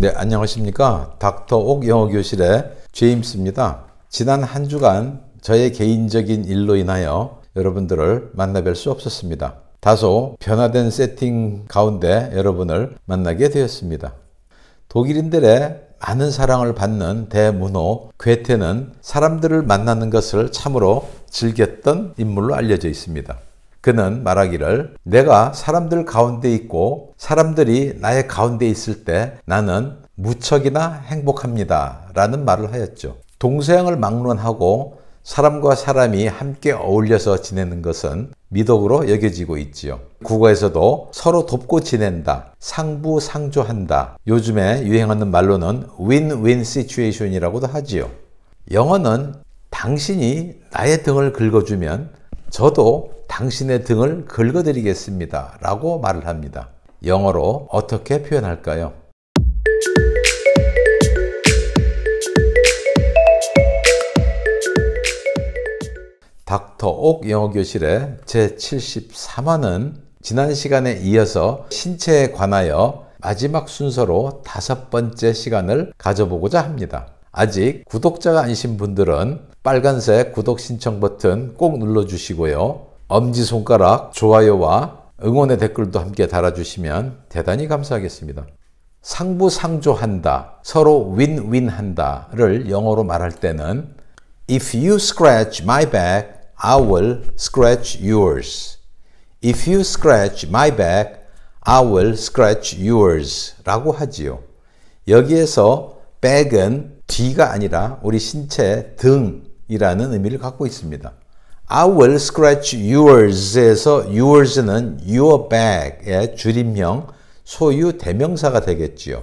네, 안녕하십니까. 닥터 옥 영어교실의 제임스입니다. 지난 한 주간 저의 개인적인 일로 인하여 여러분들을 만나뵐 수 없었습니다. 다소 변화된 세팅 가운데 여러분을 만나게 되었습니다. 독일인들의 많은 사랑을 받는 대문호 괴테는 사람들을 만나는 것을 참으로 즐겼던 인물로 알려져 있습니다. 그는 말하기를 내가 사람들 가운데 있고 사람들이 나의 가운데 있을 때 나는 무척이나 행복합니다. 라는 말을 하였죠. 동서양을 막론하고 사람과 사람이 함께 어울려서 지내는 것은 미덕으로 여겨지고 있지요. 국어에서도 서로 돕고 지낸다, 상부상조한다. 요즘에 유행하는 말로는 win-win situation이라고도 하지요. 영어는 당신이 나의 등을 긁어주면 저도 당신의 등을 긁어드리겠습니다. 라고 말을 합니다. 영어로 어떻게 표현할까요? 닥터 옥 영어교실의 제73화는 지난 시간에 이어서 신체에 관하여 마지막 순서로 다섯 번째 시간을 가져보고자 합니다. 아직 구독자가 아니신 분들은 빨간색 구독 신청 버튼 꼭 눌러주시고요. 엄지손가락, 좋아요와 응원의 댓글도 함께 달아주시면 대단히 감사하겠습니다. 상부상조한다, 서로 윈윈한다를 영어로 말할 때는 If you scratch my back, I will scratch yours. If you scratch my back, I will scratch yours. 라고 하지요. 여기에서 back은 뒤가 아니라 우리 신체 등이라는 의미를 갖고 있습니다. I will scratch yours에서 yours는 your bag의 줄임형 소유 대명사가 되겠지요.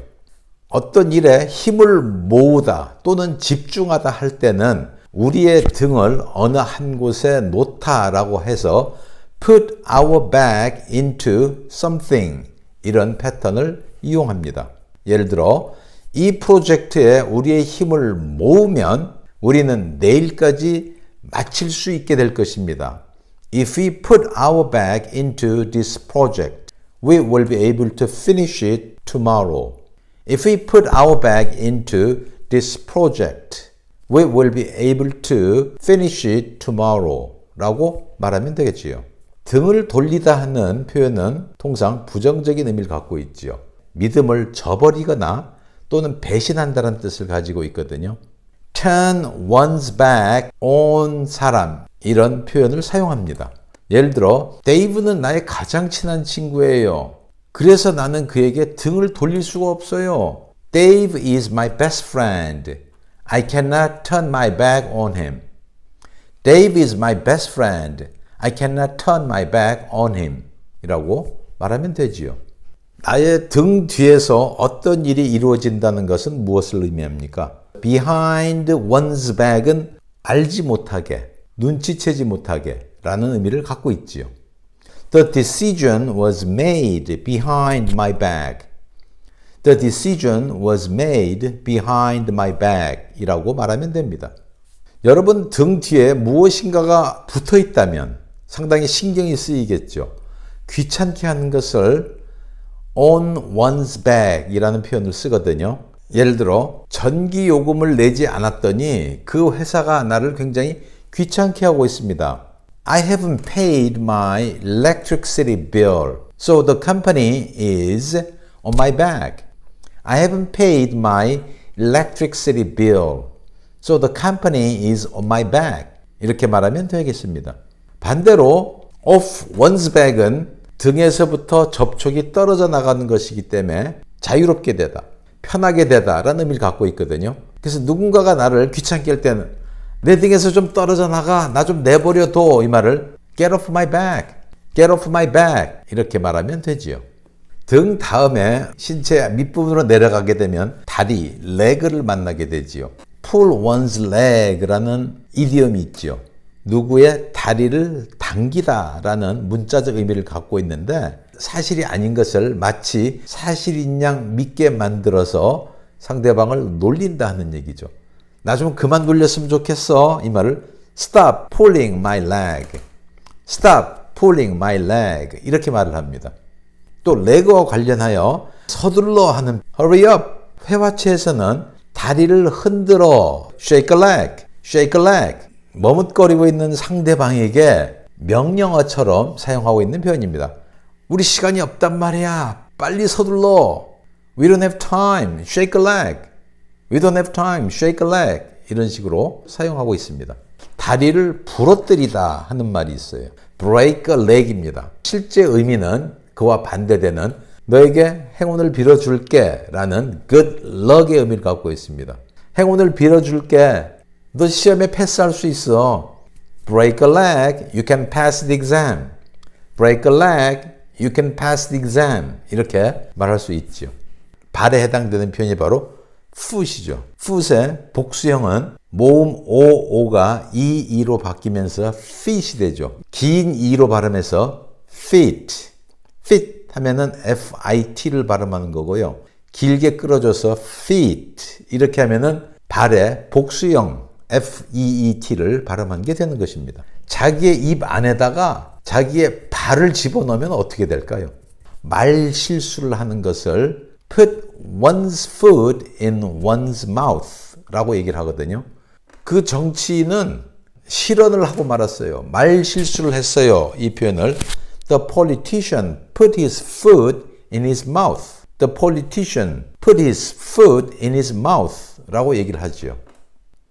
어떤 일에 힘을 모으다 또는 집중하다 할 때는 우리의 등을 어느 한 곳에 놓다라고 해서 put our back into something 이런 패턴을 이용합니다. 예를 들어 이 프로젝트에 우리의 힘을 모으면 우리는 내일까지 마칠 수 있게 될 것입니다. If we put our back into this project, we will be able to finish it tomorrow. If we put our back into this project, we will be able to finish it tomorrow. 라고 말하면 되겠지요. 등을 돌리다 하는 표현은 통상 부정적인 의미를 갖고 있지요. 믿음을 저버리거나 또는 배신한다는 뜻을 가지고 있거든요. turn one's back on 사람 이런 표현을 사용합니다. 예를 들어 데이브는 나의 가장 친한 친구예요. 그래서 나는 그에게 등을 돌릴 수가 없어요. Dave is my best friend. I cannot turn my back on him. Dave is my best friend. I cannot turn my back on him. 이라고 말하면 되지요. 나의 등 뒤에서 어떤 일이 이루어진다는 것은 무엇을 의미합니까? behind one's back은 알지 못하게, 눈치채지 못하게 라는 의미를 갖고 있지요. The decision was made behind my back. The decision was made behind my back 이라고 말하면 됩니다. 여러분 등 뒤에 무엇인가가 붙어 있다면 상당히 신경이 쓰이겠죠. 귀찮게 하는 것을 on one's back 이라는 표현을 쓰거든요. 예를 들어 전기 요금을 내지 않았더니 그 회사가 나를 굉장히 귀찮게 하고 있습니다. I haven't paid my electricity bill, so the company is on my back. I haven't paid my electricity bill, so the company is on my back. 이렇게 말하면 되겠습니다. 반대로 off one's back은 등에서부터 접촉이 떨어져 나가는 것이기 때문에 자유롭게 되다. 편하게 되다라는 의미를 갖고 있거든요. 그래서 누군가가 나를 귀찮게 할 때는 내 등에서 좀 떨어져 나가, 나 좀 내버려 둬 이 말을 get off my back, get off my back 이렇게 말하면 되지요. 등 다음에 신체 밑부분으로 내려가게 되면 다리, leg를 만나게 되지요. pull one's leg라는 이디엄이 있죠 누구의 다리를 당기다라는 문자적 의미를 갖고 있는데 사실이 아닌 것을 마치 사실인 양 믿게 만들어서 상대방을 놀린다 하는 얘기죠. 나 좀 그만 놀렸으면 좋겠어. 이 말을 stop pulling my leg. stop pulling my leg. 이렇게 말을 합니다. 또 레그와 관련하여 서둘러 하는 hurry up. 회화체에서는 다리를 흔들어 shake a leg, shake a leg. 머뭇거리고 있는 상대방에게 명령어처럼 사용하고 있는 표현입니다. 우리 시간이 없단 말이야. 빨리 서둘러. We don't have time. Shake a leg. We don't have time. Shake a leg. 이런 식으로 사용하고 있습니다. 다리를 부러뜨리다 하는 말이 있어요. break a leg입니다. 실제 의미는 그와 반대되는 너에게 행운을 빌어줄게 라는 good luck의 의미를 갖고 있습니다. 행운을 빌어줄게. 너 시험에 패스할 수 있어. break a leg, you can pass the exam. break a leg, You can pass the exam. 이렇게 말할 수 있죠. 발에 해당되는 표현이 바로 foot이죠. foot의 복수형은 모음 o, o가 e, e로 바뀌면서 f e t 이 되죠. 긴 e로 발음해서 f e t fit 하면은 fit를 발음하는 거고요. 길게 끌어줘서 f e t e 이렇게 하면은 발의 복수형 feet를 발음한 게 되는 것입니다. 자기의 입 안에다가 자기의 말을 집어넣으면 어떻게 될까요? 말 실수를 하는 것을 put one's foot in one's mouth 라고 얘기를 하거든요. 그 정치인은 실언을 하고 말았어요. 말 실수를 했어요. 이 표현을 The politician put his foot in his mouth. The politician put his foot in his mouth 라고 얘기를 하지요.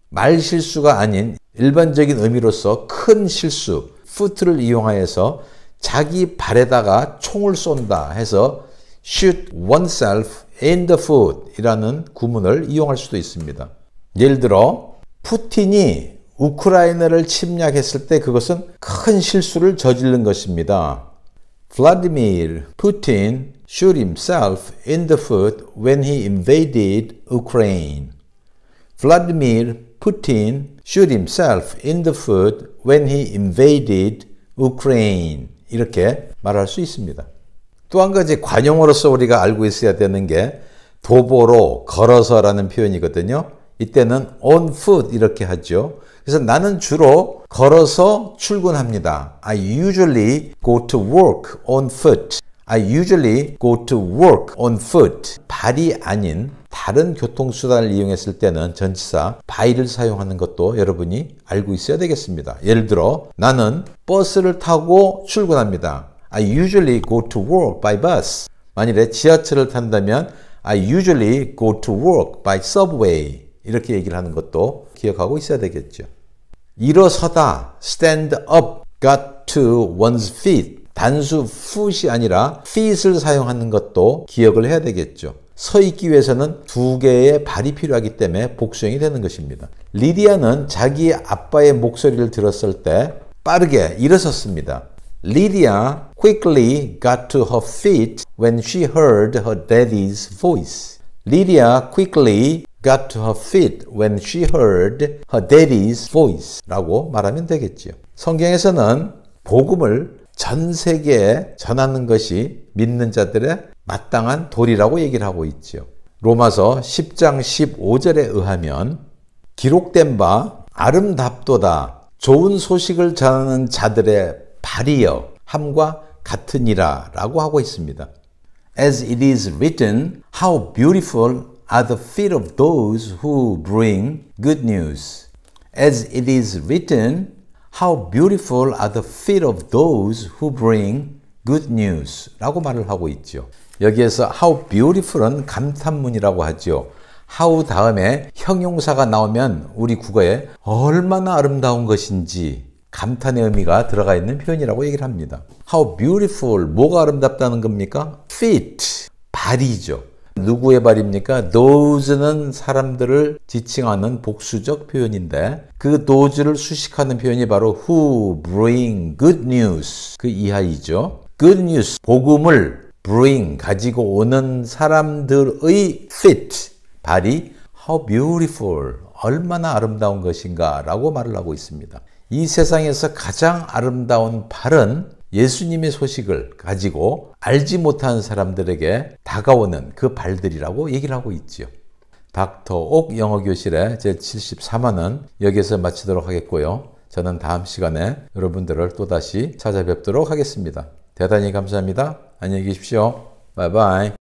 말 실수가 아닌 일반적인 의미로서 큰 실수, foot를 이용하여서 자기 발에다가 총을 쏜다 해서 shoot oneself in the foot 이라는 구문을 이용할 수도 있습니다. 예를 들어 푸틴이 우크라이나를 침략했을 때 그것은 큰 실수를 저지른 것입니다. Vladimir Putin shot himself in the foot when he invaded Ukraine. Vladimir Putin shot himself in the foot when he invaded Ukraine. 이렇게 말할 수 있습니다. 또 한 가지 관용어로서 우리가 알고 있어야 되는 게 도보로 걸어서라는 표현이거든요. 이때는 on foot 이렇게 하죠. 그래서 나는 주로 걸어서 출근합니다. I usually go to work on foot. I usually go to work on foot. 발이 아닌 다른 교통수단을 이용했을 때는 전치사 by를 사용하는 것도 여러분이 알고 있어야 되겠습니다. 예를 들어 나는 버스를 타고 출근합니다. I usually go to work by bus. 만일에 지하철을 탄다면 I usually go to work by subway. 이렇게 얘기를 하는 것도 기억하고 있어야 되겠죠. 일어서다, stand up, got to one's feet. 단수 foot이 아니라 feet을 사용하는 것도 기억을 해야 되겠죠. 서 있기 위해서는 두 개의 발이 필요하기 때문에 복수형이 되는 것입니다. 리디아는 자기 아빠의 목소리를 들었을 때 빠르게 일어섰습니다. Lydia quickly got to her feet when she heard her daddy's voice. Lydia quickly got to her feet when she heard her daddy's voice. 라고 말하면 되겠지요. 성경에서는 복음을 전 세계에 전하는 것이 믿는 자들의 마땅한 도리라고 얘기를 하고 있지요. 로마서 10장 15절에 의하면 기록된 바 아름답도다 좋은 소식을 전하는 자들의 발이여 함과 같으니라 라고 하고 있습니다. As it is written, how beautiful are the feet of those who bring good news. As it is written, how beautiful are the feet of those who bring good news 라고 말을 하고 있죠. 여기에서 how beautiful은 감탄문이라고 하지 how 다음에 형용사가 나오면 우리 국어에 얼마나 아름다운 것인지 감탄의 의미가 들어가 있는 표현이라고 얘기를 합니다. How beautiful, 뭐가 아름답다는 겁니까? Feet, 발이죠. 누구의 발입니까? Those는 사람들을 지칭하는 복수적 표현인데 그 those를 수식하는 표현이 바로 who bring good news 그 이하이죠. Good news, 복음을 bring 가지고 오는 사람들의 feet 발이 how beautiful 얼마나 아름다운 것인가라고 말을 하고 있습니다. 이 세상에서 가장 아름다운 발은 예수님의 소식을 가지고 알지 못한 사람들에게 다가오는 그 발들이라고 얘기를 하고 있지요. 닥터 옥 영어교실의 제7 3화는 여기서 마치도록 하겠고요. 저는 다음 시간에 여러분들을 또다시 찾아뵙도록 하겠습니다. 대단히 감사합니다. 안녕히 계십시오. 바이바이.